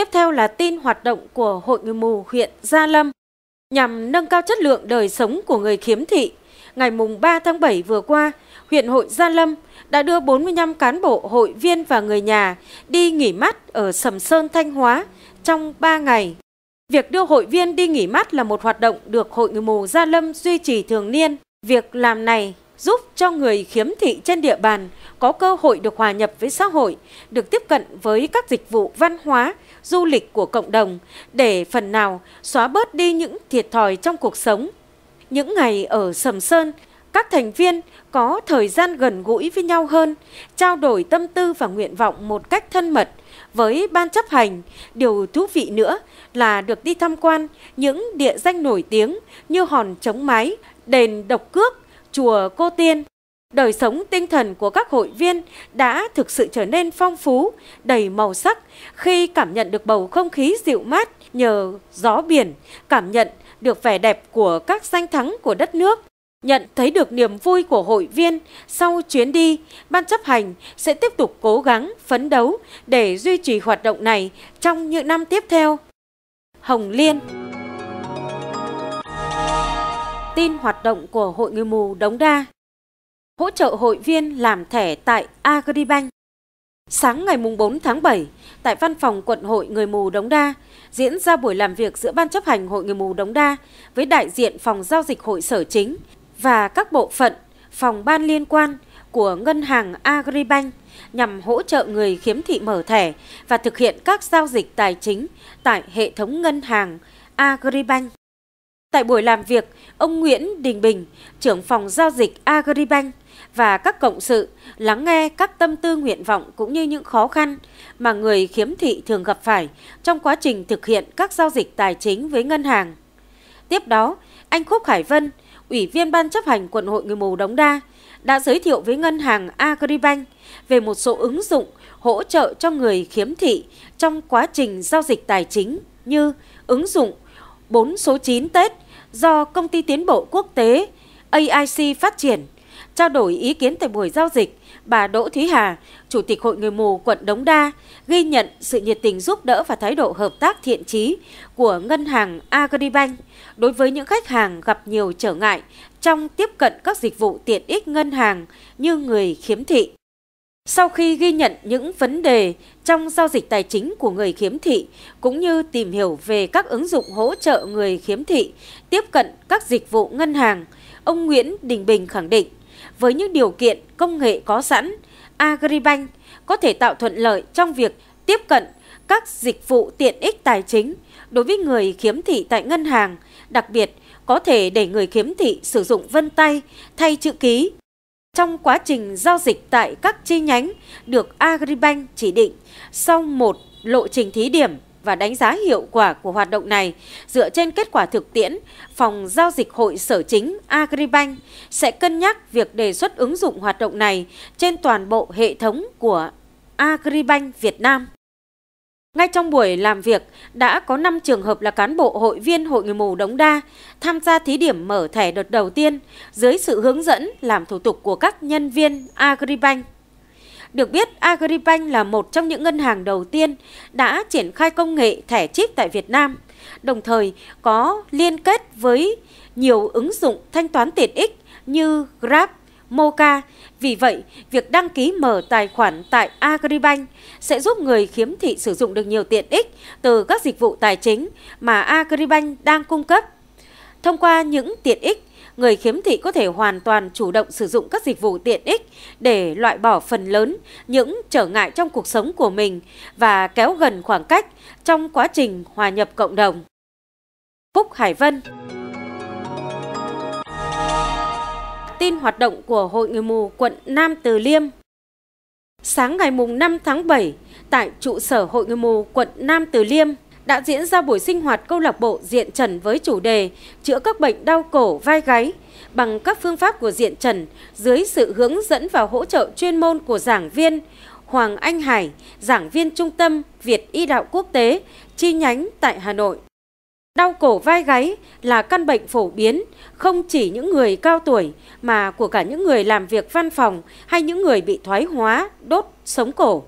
Tiếp theo là tin hoạt động của Hội Người Mù huyện Gia Lâm nhằm nâng cao chất lượng đời sống của người khiếm thị. Ngày mùng 3 tháng 7 vừa qua, huyện hội Gia Lâm đã đưa 45 cán bộ, hội viên và người nhà đi nghỉ mát ở Sầm Sơn Thanh Hóa trong 3 ngày. Việc đưa hội viên đi nghỉ mát là một hoạt động được Hội Người Mù Gia Lâm duy trì thường niên. Việc làm này giúp cho người khiếm thị trên địa bàn có cơ hội được hòa nhập với xã hội, được tiếp cận với các dịch vụ văn hóa, du lịch của cộng đồng để phần nào xóa bớt đi những thiệt thòi trong cuộc sống. Những ngày ở Sầm Sơn, các thành viên có thời gian gần gũi với nhau hơn, trao đổi tâm tư và nguyện vọng một cách thân mật với ban chấp hành. Điều thú vị nữa là được đi tham quan những địa danh nổi tiếng như hòn chống mái, đền Độc Cước, chùa Cô Tiên. Đời sống tinh thần của các hội viên đã thực sự trở nên phong phú, đầy màu sắc khi cảm nhận được bầu không khí dịu mát nhờ gió biển, cảm nhận được vẻ đẹp của các danh thắng của đất nước. Nhận thấy được niềm vui của hội viên sau chuyến đi, Ban chấp hành sẽ tiếp tục cố gắng phấn đấu để duy trì hoạt động này trong những năm tiếp theo. Hồng Liên Tin hoạt động của Hội Người Mù Đống Đa hỗ trợ hội viên làm thẻ tại Agribank. Sáng ngày 4 tháng 7, tại văn phòng quận hội người mù Đống Đa, diễn ra buổi làm việc giữa Ban chấp hành Hội Người mù Đống Đa với đại diện phòng giao dịch hội sở chính và các bộ phận, phòng ban liên quan của ngân hàng Agribank nhằm hỗ trợ người khiếm thị mở thẻ và thực hiện các giao dịch tài chính tại hệ thống ngân hàng Agribank. Tại buổi làm việc, ông Nguyễn Đình Bình, trưởng phòng giao dịch Agribank và các cộng sự lắng nghe các tâm tư nguyện vọng cũng như những khó khăn mà người khiếm thị thường gặp phải trong quá trình thực hiện các giao dịch tài chính với ngân hàng. Tiếp đó, anh Khúc Hải Vân, Ủy viên Ban chấp hành Quận hội Người Mù Đống Đa, đã giới thiệu với ngân hàng Agribank về một số ứng dụng hỗ trợ cho người khiếm thị trong quá trình giao dịch tài chính như ứng dụng 4 số 9 Tết – do Công ty Tiến bộ Quốc tế AIC phát triển. Trao đổi ý kiến tại buổi giao dịch, bà Đỗ Thúy Hà, Chủ tịch Hội Người Mù quận Đống Đa, ghi nhận sự nhiệt tình giúp đỡ và thái độ hợp tác thiện trí của ngân hàng Agribank đối với những khách hàng gặp nhiều trở ngại trong tiếp cận các dịch vụ tiện ích ngân hàng như người khiếm thị. Sau khi ghi nhận những vấn đề trong giao dịch tài chính của người khiếm thị, cũng như tìm hiểu về các ứng dụng hỗ trợ người khiếm thị tiếp cận các dịch vụ ngân hàng, ông Nguyễn Đình Bình khẳng định, với những điều kiện công nghệ có sẵn, Agribank có thể tạo thuận lợi trong việc tiếp cận các dịch vụ tiện ích tài chính đối với người khiếm thị tại ngân hàng, đặc biệt có thể để người khiếm thị sử dụng vân tay thay chữ ký trong quá trình giao dịch tại các chi nhánh được Agribank chỉ định, sau một lộ trình thí điểm và đánh giá hiệu quả của hoạt động này, dựa trên kết quả thực tiễn, phòng giao dịch hội sở chính Agribank sẽ cân nhắc việc đề xuất ứng dụng hoạt động này trên toàn bộ hệ thống của Agribank Việt Nam. Ngay trong buổi làm việc, đã có 5 trường hợp là cán bộ hội viên Hội Người Mù Đống Đa tham gia thí điểm mở thẻ đợt đầu tiên dưới sự hướng dẫn làm thủ tục của các nhân viên Agribank. Được biết, Agribank là một trong những ngân hàng đầu tiên đã triển khai công nghệ thẻ chip tại Việt Nam, đồng thời có liên kết với nhiều ứng dụng thanh toán tiện ích như Grab, Moca. Vì vậy, việc đăng ký mở tài khoản tại Agribank sẽ giúp người khiếm thị sử dụng được nhiều tiện ích từ các dịch vụ tài chính mà Agribank đang cung cấp. Thông qua những tiện ích, người khiếm thị có thể hoàn toàn chủ động sử dụng các dịch vụ tiện ích để loại bỏ phần lớn những trở ngại trong cuộc sống của mình và kéo gần khoảng cách trong quá trình hòa nhập cộng đồng. Phúc Hải Vân tin hoạt động của Hội Người Mù quận Nam Từ Liêm. Sáng ngày 5 tháng 7, tại trụ sở Hội Người Mù quận Nam Từ Liêm đã diễn ra buổi sinh hoạt câu lạc bộ Diện Trần với chủ đề Chữa các bệnh đau cổ, vai gáy bằng các phương pháp của Diện Trần dưới sự hướng dẫn và hỗ trợ chuyên môn của giảng viên Hoàng Anh Hải, giảng viên trung tâm Việt Y Đạo Quốc tế, chi nhánh tại Hà Nội. Đau cổ vai gáy là căn bệnh phổ biến không chỉ những người cao tuổi mà của cả những người làm việc văn phòng hay những người bị thoái hóa, đốt, sống cổ.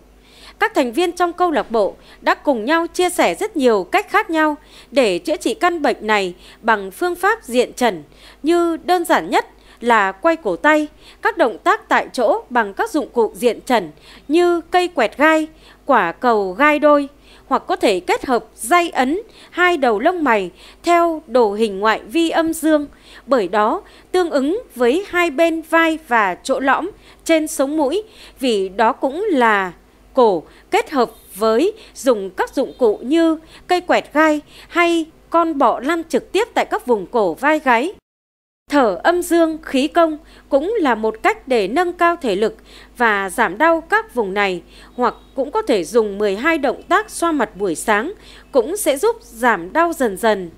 Các thành viên trong câu lạc bộ đã cùng nhau chia sẻ rất nhiều cách khác nhau để chữa trị căn bệnh này bằng phương pháp diện trần như đơn giản nhất là quay cổ tay, các động tác tại chỗ bằng các dụng cụ diện trần như cây quẹt gai, quả cầu gai đôi, hoặc có thể kết hợp dây ấn hai đầu lông mày theo đồ hình ngoại vi âm dương, bởi đó tương ứng với hai bên vai và chỗ lõm trên sống mũi vì đó cũng là cổ kết hợp với dùng các dụng cụ như cây quẹt gai hay con bọ lăn trực tiếp tại các vùng cổ vai gáy. Thở âm dương khí công cũng là một cách để nâng cao thể lực và giảm đau các vùng này hoặc cũng có thể dùng 12 động tác xoa mặt buổi sáng cũng sẽ giúp giảm đau dần dần.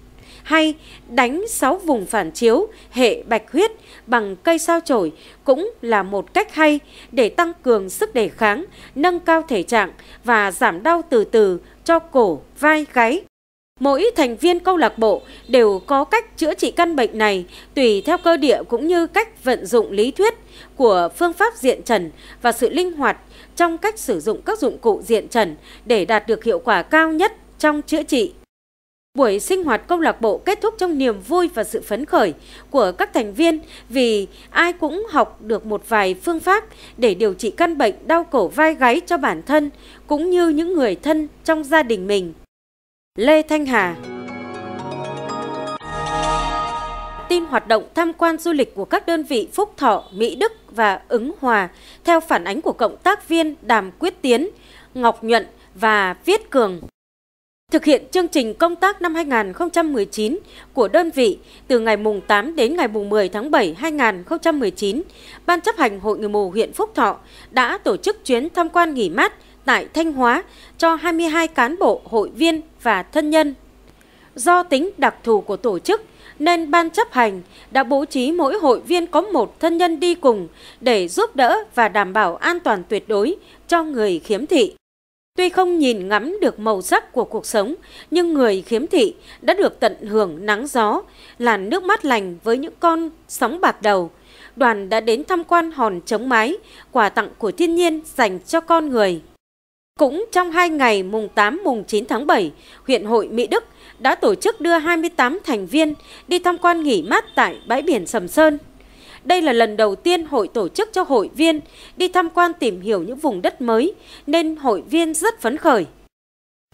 Hay đánh 6 vùng phản chiếu hệ bạch huyết bằng cây sao chổi cũng là một cách hay để tăng cường sức đề kháng, nâng cao thể trạng và giảm đau từ từ cho cổ, vai, gáy. Mỗi thành viên câu lạc bộ đều có cách chữa trị căn bệnh này tùy theo cơ địa cũng như cách vận dụng lý thuyết của phương pháp diện trần và sự linh hoạt trong cách sử dụng các dụng cụ diện trần để đạt được hiệu quả cao nhất trong chữa trị. Buổi sinh hoạt câu lạc bộ kết thúc trong niềm vui và sự phấn khởi của các thành viên vì ai cũng học được một vài phương pháp để điều trị căn bệnh đau cổ vai gáy cho bản thân cũng như những người thân trong gia đình mình. Lê Thanh Hà tin hoạt động tham quan du lịch của các đơn vị Phúc Thọ, Mỹ Đức và Ứng Hòa theo phản ánh của cộng tác viên Đàm Quyết Tiến, Ngọc Nhuận và Viết Cường. Thực hiện chương trình công tác năm 2019 của đơn vị từ ngày mùng 8 đến ngày mùng 10 tháng 7 2019, Ban chấp hành Hội người mù huyện Phúc Thọ đã tổ chức chuyến tham quan nghỉ mát tại Thanh Hóa cho 22 cán bộ, hội viên và thân nhân. Do tính đặc thù của tổ chức nên ban chấp hành đã bố trí mỗi hội viên có một thân nhân đi cùng để giúp đỡ và đảm bảo an toàn tuyệt đối cho người khiếm thị. Tuy không nhìn ngắm được màu sắc của cuộc sống, nhưng người khiếm thị đã được tận hưởng nắng gió, là nước mắt lành với những con sóng bạc đầu. Đoàn đã đến tham quan hòn chống mái, quà tặng của thiên nhiên dành cho con người. Cũng trong hai ngày mùng 8 mùng 9 tháng 7, huyện hội Mỹ Đức đã tổ chức đưa 28 thành viên đi tham quan nghỉ mát tại bãi biển Sầm Sơn. Đây là lần đầu tiên hội tổ chức cho hội viên đi tham quan tìm hiểu những vùng đất mới nên hội viên rất phấn khởi.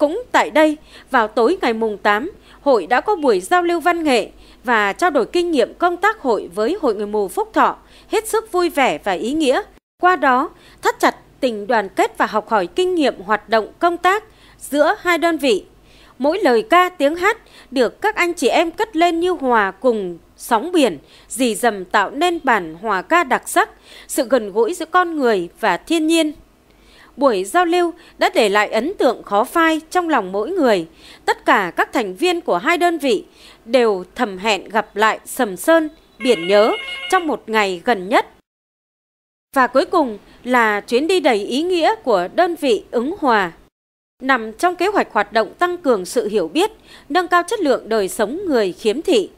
Cũng tại đây, vào tối ngày mùng 8, hội đã có buổi giao lưu văn nghệ và trao đổi kinh nghiệm công tác hội với Hội Người Mù Phúc Thọ, hết sức vui vẻ và ý nghĩa. Qua đó, thắt chặt tình đoàn kết và học hỏi kinh nghiệm hoạt động công tác giữa hai đơn vị. Mỗi lời ca tiếng hát được các anh chị em cất lên như hòa cùng sóng biển, dì dầm tạo nên bản hòa ca đặc sắc, sự gần gũi giữa con người và thiên nhiên. Buổi giao lưu đã để lại ấn tượng khó phai trong lòng mỗi người. Tất cả các thành viên của hai đơn vị đều thầm hẹn gặp lại Sầm Sơn, Biển Nhớ trong một ngày gần nhất. Và cuối cùng là chuyến đi đầy ý nghĩa của đơn vị ứng hòa. Nằm trong kế hoạch hoạt động tăng cường sự hiểu biết, nâng cao chất lượng đời sống người khiếm thị.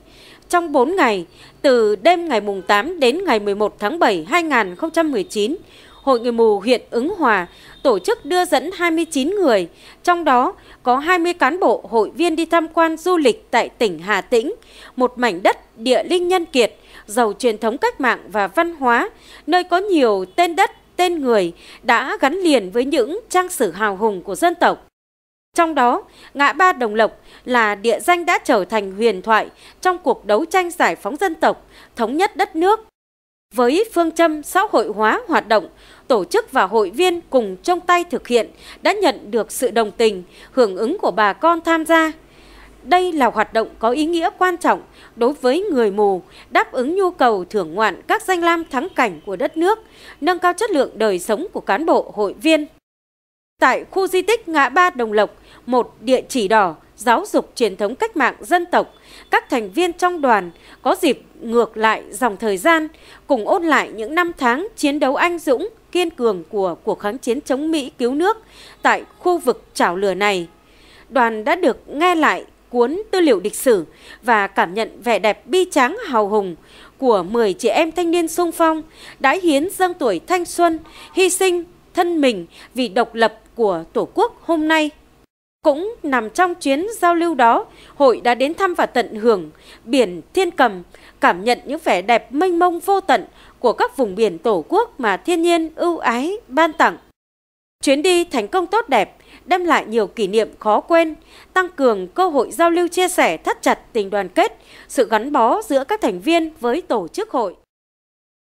Trong 4 ngày, từ đêm ngày mùng 8 đến ngày 11 tháng 7 2019, Hội người mù huyện Ứng Hòa tổ chức đưa dẫn 29 người, trong đó có 20 cán bộ hội viên đi tham quan du lịch tại tỉnh Hà Tĩnh, một mảnh đất địa linh nhân kiệt, giàu truyền thống cách mạng và văn hóa, nơi có nhiều tên đất, tên người đã gắn liền với những trang sử hào hùng của dân tộc. Trong đó, ngã ba Đồng Lộc là địa danh đã trở thành huyền thoại trong cuộc đấu tranh giải phóng dân tộc, thống nhất đất nước. Với phương châm xã hội hóa hoạt động, tổ chức và hội viên cùng trong tay thực hiện đã nhận được sự đồng tình, hưởng ứng của bà con tham gia. Đây là hoạt động có ý nghĩa quan trọng đối với người mù, đáp ứng nhu cầu thưởng ngoạn các danh lam thắng cảnh của đất nước, nâng cao chất lượng đời sống của cán bộ hội viên. Tại khu di tích ngã ba Đồng Lộc, một địa chỉ đỏ giáo dục truyền thống cách mạng dân tộc, các thành viên trong đoàn có dịp ngược lại dòng thời gian, cùng ôn lại những năm tháng chiến đấu anh dũng, kiên cường của cuộc kháng chiến chống Mỹ cứu nước tại khu vực chảo lửa này. Đoàn đã được nghe lại cuốn tư liệu lịch sử và cảm nhận vẻ đẹp bi tráng hào hùng của 10 chị em thanh niên sung phong đã hiến dâng tuổi thanh xuân, hy sinh thân mình vì độc lập của Tổ quốc hôm nay. Cũng nằm trong chuyến giao lưu đó, hội đã đến thăm và tận hưởng biển Thiên Cầm, cảm nhận những vẻ đẹp mênh mông vô tận của các vùng biển tổ quốc mà thiên nhiên ưu ái ban tặng. Chuyến đi thành công tốt đẹp, đem lại nhiều kỷ niệm khó quên, tăng cường cơ hội giao lưu chia sẻ thắt chặt tình đoàn kết, sự gắn bó giữa các thành viên với tổ chức hội.